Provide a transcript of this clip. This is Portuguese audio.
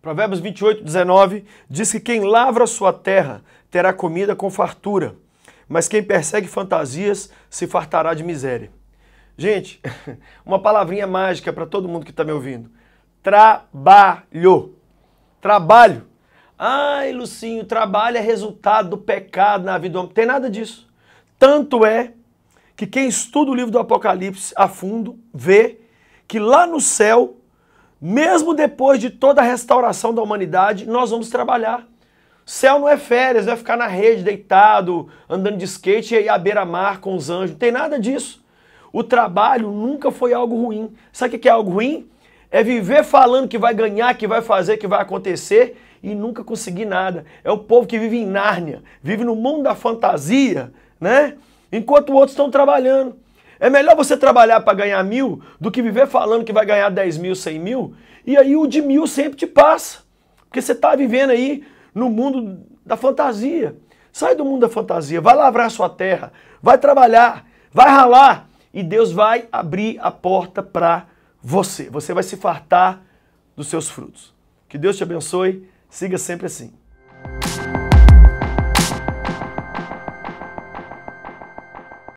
Provérbios 28, 19 diz que quem lavra sua terra terá comida com fartura, mas quem persegue fantasias se fartará de miséria. Gente, uma palavrinha mágica para todo mundo que está me ouvindo: trabalho. Trabalho. Ai, Lucinho, trabalho é resultado do pecado na vida do homem. Tem nada disso. Tanto é que quem estuda o livro do Apocalipse a fundo vê que lá no céu, mesmo depois de toda a restauração da humanidade, nós vamos trabalhar. Céu não é férias, não é ficar na rede deitado, andando de skate e à beira-mar com os anjos. Não tem nada disso. O trabalho nunca foi algo ruim. Sabe o que é algo ruim? É viver falando que vai ganhar, que vai fazer, que vai acontecer e nunca conseguir nada. É o povo que vive em Nárnia, vive no mundo da fantasia, né? enquanto outros estão trabalhando. É melhor você trabalhar para ganhar mil do que viver falando que vai ganhar 10 mil, 100 mil, e aí o de mil sempre te passa. Porque você está vivendo aí no mundo da fantasia. Sai do mundo da fantasia, vai lavrar sua terra, vai trabalhar, vai ralar, e Deus vai abrir a porta para você. Você vai se fartar dos seus frutos. Que Deus te abençoe, siga sempre assim.